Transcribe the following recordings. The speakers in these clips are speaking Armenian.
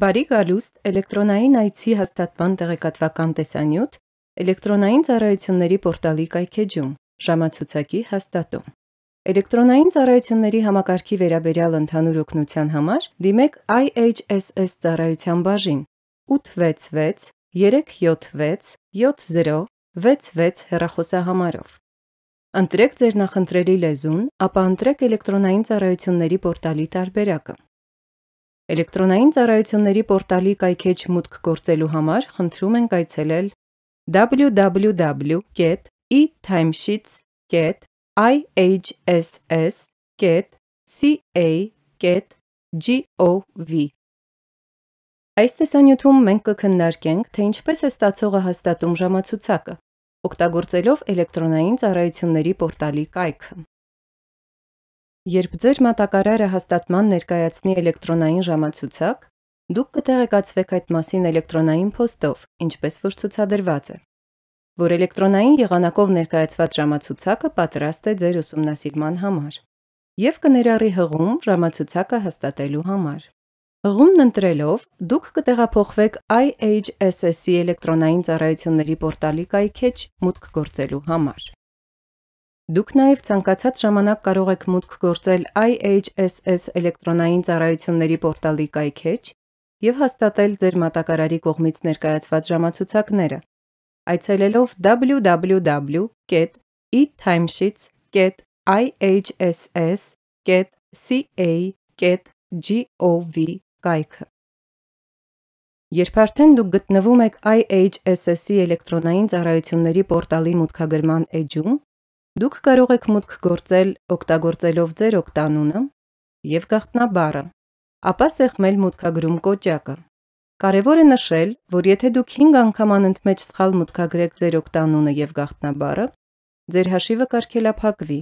Բարի գալուստ էլեկտրոնային այցի հաստատման տեղեկատվական տեսանյութ էլեկտրոնային ծառայությունների պորտալի կայքեջում ժամացուցակի հաստատում Էլեկտրոնային ծառայությունների համակարգի վերաբերյալ ընդհանուր օգնության համար դիմեք IHSS ծառայության բաժին 866 376 7066 հեռախոսահամարով Ընտրեք ձեր նախընտրելի լեզուն, ապա ընտրեք էլեկտրոնային ծառայությունների պորտալի տարբերակը։ Էլեկտրոնային ծառայությունների պորտալի կայքեջ մուտք գործելու համար խնդրում ենք այցելել www.etimesheets.ihss.ca.gov Այս տեսանյութում մենք կքննարկենք, թե ինչպես է ստացողը հաստատում ժամացուցակը, օգտագործելով էլեկտրոնային ծառայությունների պորտալի կայքը։ Երբ ձեր մատակարարը հաստատման ներկայացնի էլեկտրոնային ժամացույցակ, դուք կտեղեկացվեք այդ մասին էլեկտրոնային փոստով, ինչպես որ ցուցադրված է։ Որ էլեկտրոնային եղանակով ներկայացված ժամացույցակը պատրաստ է ձեր ուսումնասիրման համար եւ կներառի հղում ժամացույցակը հաստատելու համար։ Հղումն ընտրելով դուք կտեղափոխվեք IHSS-ի էլեկտրոնային ծառայությունների պորտալի կայքեջ մուտք գործելու համար։ Դուք նաև ցանկացած ժամանակ կարող եք մուտք գործել IHSS էլեկտրոնային ծառայությունների պորտալի կայքեջ եւ հաստատել ձեր մատակարարի կողմից ներկայացված ժամացուցակները։ Այցելելով www.etimesheets.ihss.ca.gov կայքը Երբ արդեն դուք գտնվում եք IHSS-ի էլեկտրոնային ծառայությունների պորտալի մուտքագրման էջում, Դուք կարող եք մուտք գործել օգտագործելով ձեր օկտանունը եւ գաղտնաբառը, ապա սեղմել մուտքագրում կոճակը։ Կարևոր է նշել, որ եթե դուք 5 անգամ անընդմեջ սխալ մուտքագրեք ձեր օկտանունը եւ գաղտնաբառը, ձեր հաշիվը կարգելափակվի։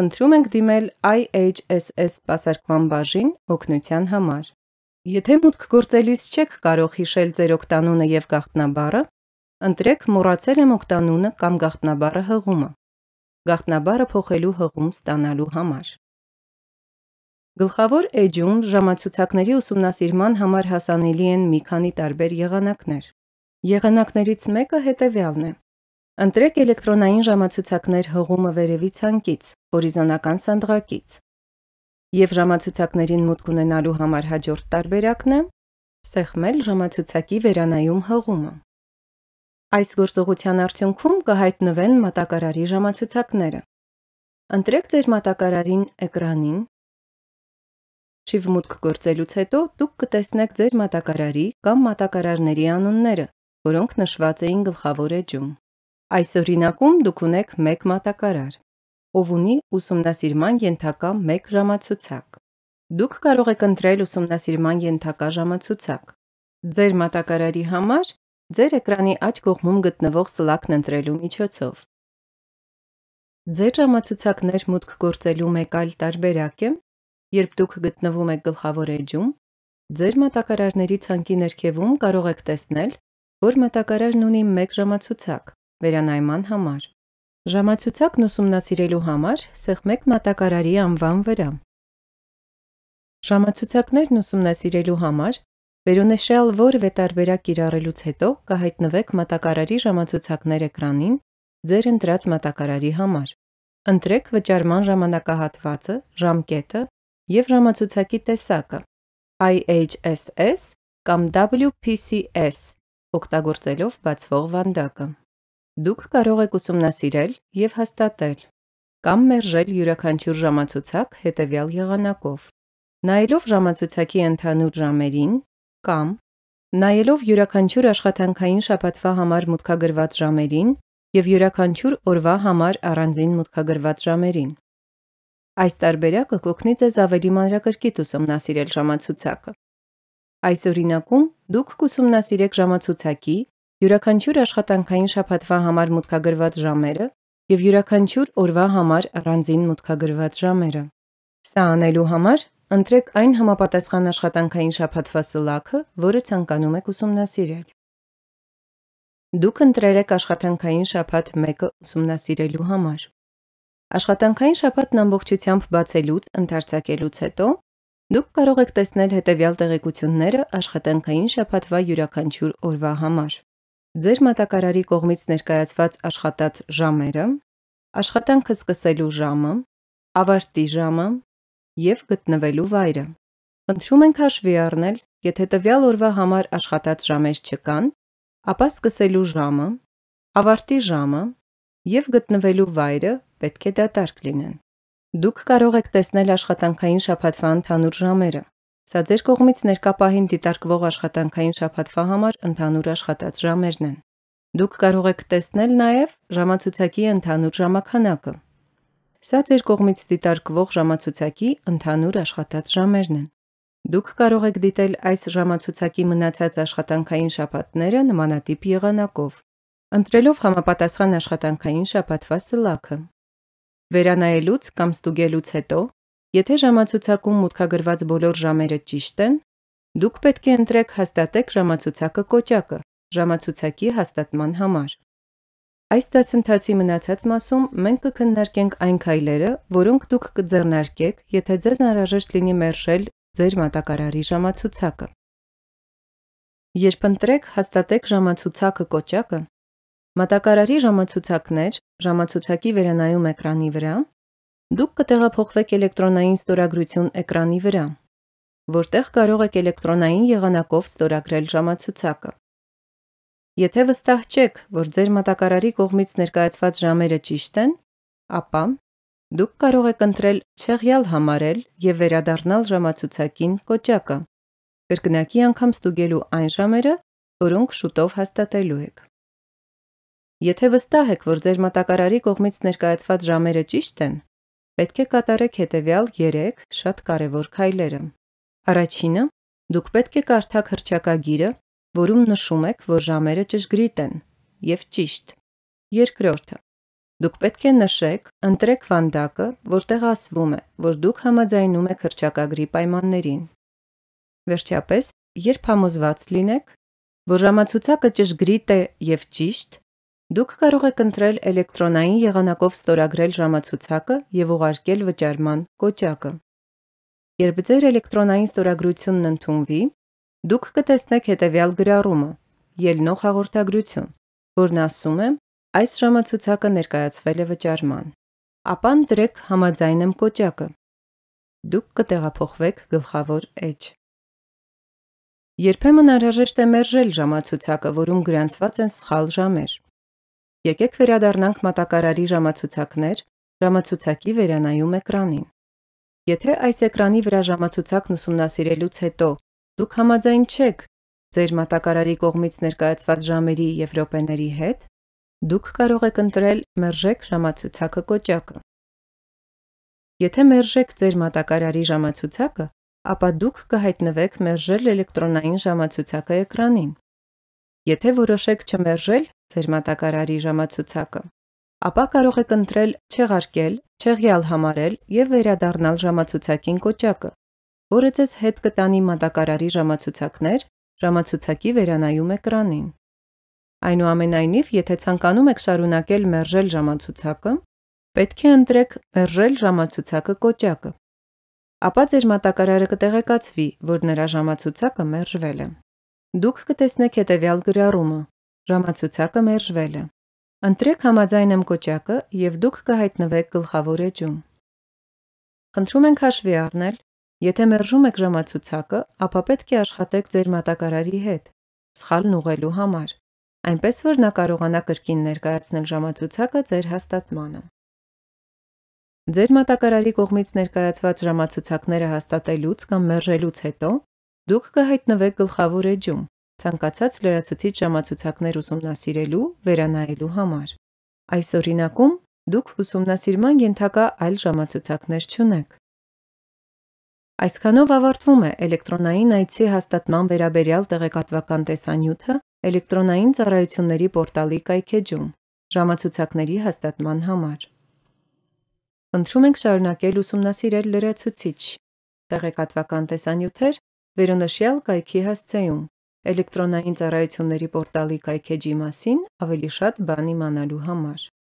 Խնդրում ենք դիմել IHSS սպասարկման բաժին օգնության համար։ Եթե մուտք գործելիս չեք կարող հիշել ձեր օկտանունը եւ գաղտնաբառը, ընտրեք «Մոռացել եմ օկտանունը» կամ «Գաղտնաբառը» հղումը գախտնաբարը փոխելու հղում ստանալու համար։ Գլխավոր էջում ժամացուցակների ուսումնասիրման համար հասանելի են մի քանի տարբեր եղանակներ։ Եղանակներից մեկը հետևյալն է. Ընտրեք էլեկտրոնային ժամացուցակներ հղումը վերևի ցանկից, հորիզոնական սանդղակից։ Եվ ժամացուցակներին մուտք ունենալու համար հաջորդ տարբերակն է սեղմել ժամացուցակի վերանայում հղումը։ Այս գործողության արդյունքում կհայտնվեն մատակարարի ժամացույցակները։ Ընտրեք ձեր մատակարարին էկրանին։ Շիվ մուտք գործելուց հետո դուք կտեսնեք ձեր մատակարարի կամ մատակարարների անունները, որոնք նշված էին գլխավոր էջում։ Այս օրինակում դուք ունեք 1 մատակարար, ով ունի ուսումնասիրման ենթակա 1 ժամացույցակ։ Դուք կարող եք ընտրել ուսումնասիրման ենթակա ժամացույցակ։ Ձեր մատակարարի համար ձեր էկրանի աջ կողմում գտնվող սլակն ընտրելու միջոցով։ Ձեր ժամացուցակներ մուտք գործելու մեկ այլ տարբերակ է, երբ դուք գտնվում եք գլխավոր էջում, ձեր մատակարարների ցանկի ներքևում կարող եք տեսնել, որ մատակարարն ունի մեկ ժամացուցակ վերանայման համար։ Ժամացուցակն ուսումնասիրելու համար սեղմեք մատակարարի անվան վրա։ Ժամացուցակներն ուսումնասիրելու համար Վերոնշյալ որևէ տարբերակ կիրառելուց հետո կհայտնվեք մատակարարի ժամացուցակներ էկրանին ձեր ընտրած մատակարարի համար։ Ընտրեք վճարման ժամանակահատվածը, ժամկետը եւ ժամացուցակի տեսակը IHSS կամ WPCS օգտագործելով բացվող վանդակը։ Դուք կարող եք ուսումնասիրել եւ հաստատել կամ մերժել յուրաքանչյուր ժամացուցակ հետևյալ եղանակով։ Նայելով ժամացուցակի ընդհանուր ժամերին, կամ նայելով յուրաքանչյուր աշխատանքային շաբաթվա համար մուտքագրված ժամերին եւ յուրաքանչյուր օրվա համար առանձին մուտքագրված ժամերին։ Այս տարբերակը կօգնի ձեզ ավելի մանրակրկիտ ուսումնասիրել ժամացուցակը։ Այս օրինակում դուք կուսումնասիրեք ժամացուցակի յուրաքանչյուր աշխատանքային շաբաթվա համար մուտքագրված ժամերը եւ յուրաքանչյուր օրվա համար առանձին մուտքագրված ժամերը։ Սա անելու համար Ընտրեք այն համապատասխան աշխատանքային շփաթվա սլաքը, որը ցանկանում եք ուսումնասիրել։ Դուք ընտրել եք աշխատանքային շփաթ 1-ը ուսումնասիրելու համար։ Աշխատանքային շփաթն ամբողջությամբ բացելուց, ընդարձակելուց հետո դուք կարող եք տեսնել հետևյալ տեղեկությունները աշխատանքային շփաթվա յուրաքանչյուր օրվա համար։ Ձեր մատակարարի կողմից ներկայացված աշխատած ժամերը, աշխատանքը սկսելու ժամը, ավարտի ժամը, եւ գտնվելու վայրը։ Խնդրում ենք հաշվի առնել, եթե տվյալ օրվա համար աշխատած ժամեր չկան, ապա սկսելու ժամը, ավարտի ժամը եւ գտնվելու վայրը պետք է դատարկ լինեն։ Դուք կարող եք տեսնել աշխատանքային շփաթվա ընդհանուր ժամերը։ Սա ձեր կողմից ներկապահին դիտարկվող աշխատանքային շփաթվա համար ընդհանուր աշխատած ժամերն են։ Դուք կարող եք տեսնել նաև ժամացույցակի ընդհանուր ժամանականակը։ Սա ձեր կողմից դիտարկվող ժամացույցակի ընդհանուր աշխատած ժամերն են։ Դուք կարող եք դիտել այս ժամացույցակի մնացած աշխատանքային շաբաթները նմանատիպ եղանակով, ընտրելով համապատասխան աշխատանքային շաբաթվա սլաքը։ Վերանայելուց կամ ստուգելուց հետո, եթե ժամացույցակում մուտքագրված բոլոր ժամերը ճիշտ են, դուք պետք է ընտրեք հաստատեք ժամացույցակը կոճակը ժամացույցակի հաստատման համար։ Այս դասընթացի մնացած մասում մենք կքննարկենք այն քայլերը, որոնք դուք կձեռնարկեք, եթե ձեզ անհրաժեշտ լինի մերժել ձեր մատակարարի ժամացուցակը։ Երբ ընտրեք հաստատեք ժամացուցակը կոճակը, մատակարարի ժամացուցակներ, ժամացուցակի վերանայում էկրանի վրա, դուք կտեղափոխվեք էլեկտրոնային ստորագրություն էկրանի վրա, որտեղ կարող եք էլեկտրոնային եղանակով ստորագրել ժամացուցակը։ Եթե վստահ չեք, որ ձեր մատակարարի կողմից ներկայացված ժամերը ճիշտ են, ապա դուք կարող եք ընտրել չեղյալ համարել եւ վերադառնալ ժամացուցակին կոճակը։ Կրկնակի անգամ ստուգելու այն ժամերը, որոնք շուտով հաստատելու եք։ Եթե վստահ եք, որ ձեր մատակարարի կողմից ներկայացված ժամերը ճիշտ են, պետք է կատարեք հետևյալ 3 շատ կարևոր քայլերը։ Առաջինը՝ դուք պետք է կարդաք հրճակագիրը որում նշում եք, որ ժամերը ճշգրիտ են եւ ճիշտ։ Երկրորդը. Դուք պետք է նշեք, ընտրեք վանդակը, որտեղ ասվում է, որ դուք համաձայնում եք հրճակագրի պայմաններին։ Վերջապես, երբ համոզված լինեք, որ ժամացույցակը ճշգրիտ է եւ ճիշտ, դուք կարող եք ընտրել էլեկտրոնային եղանակով ստորագրել ժամացույցակը եւ ուղարկել վճարման կոճակը։ Երբ ձեր էլեկտրոնային ստորագրությունն ընդունվի, Դուք կտեսնեք հետևյալ գրառումը՝ ելնող հաղորդագրություն, որն ասում է. այս ժամացուցակը ներկայացվել է վճարման։ Ապա դրեք համաձայն եմ կոճակը։ Դուք կտեղափոխվեք գլխավոր էջ։ Երբեմն անհրաժեշտ է մերժել ժամացուցակը, որում գրանցված են սխալ ժամեր։ Եկեք վերադառնանք մատակարարի ժամացուցակներ, ժամացուցակի վերանայում էկրանին։ Եթե այս էկրանի վրա ժամացուցակն ուսումնասիրելուց հետո Դուք համաձայն չեք ձեր մատակարարի կողմից ներկայացված ժամերի եւ րոպեների հետ, դուք կարող եք ընտրել մերժեք ժամացույցակը կոճակը։ Եթե մերժեք ձեր մատակարարի ժամացույցակը, ապա դուք կհայտնվեք մերժել էլեկտրոնային ժամացույցակը էկրանին։ Եթե որոշեք չմերժել ձեր մատակարարի ժամացույցակը, ապա կարող եք ընտրել չեղարկել, չեղյալ համարել եւ վերադառնալ ժամացույցակին կոճակը, որը ձեզ հետ կտանի մատակարարի ժամացուցակներ, ժամացուցակի վերանայում է կրանին։ Այնուամենայնիվ, եթե ցանկանում եք շարունակել մերժել ժամացուցակը, պետք է ընտրեք մերժել ժամացուցակը կոճակը։ Ապա ձեր մատակարարը կտեղեկացվի, որ նրա ժամացուցակը մերժվել է։ Դուք կտեսնեք հետևյալ գրառումը. ժամացուցակը մերժվել է։ Ընտրեք համաձայն եմ կոճակը եւ դուք կհայտնվեք գլխավոր էջում։ Խնդրում ենք հաշվի առնել, Եթե մերժում եք ժամացուցակը, ապա պետք է աշխատեք ձեր մատակարարի հետ, սխալն ուղելու համար, այնպես որ նա կարողանա կրկին ներկայացնել ժամացուցակը ձեր հաստատմանը։ Ձեր մատակարարի կողմից ներկայացված ժամացուցակները հաստատելուց կամ մերժելուց հետո դուք կհայտնվեք գլխավոր էջում, ցանկացած լրացուցիչ ժամացուցակներ ուսումնասիրելու, վերանայելու համար։ Այս օրինակում դուք ուսումնասիրման ենթակա այլ ժամացուցակներ չունեք։ Այսքանով ավարտվում է էլեկտրոնային այցի հաստատման վերաբերյալ տեղեկատվական տեսանյութը էլեկտրոնային ծառայությունների պորտալի կայքեջում ժամացուցակների հաստատման համար։ Ընտրում ենք շարունակել ուսումնասիրել լրացուցիչ տեղեկատվական տեսանյութեր վերոնշյալ կայքի հասցեում էլեկտրոնային ծառայությունների պորտալի կայքեջի մասին ավելի շատ բան իմանալու համար։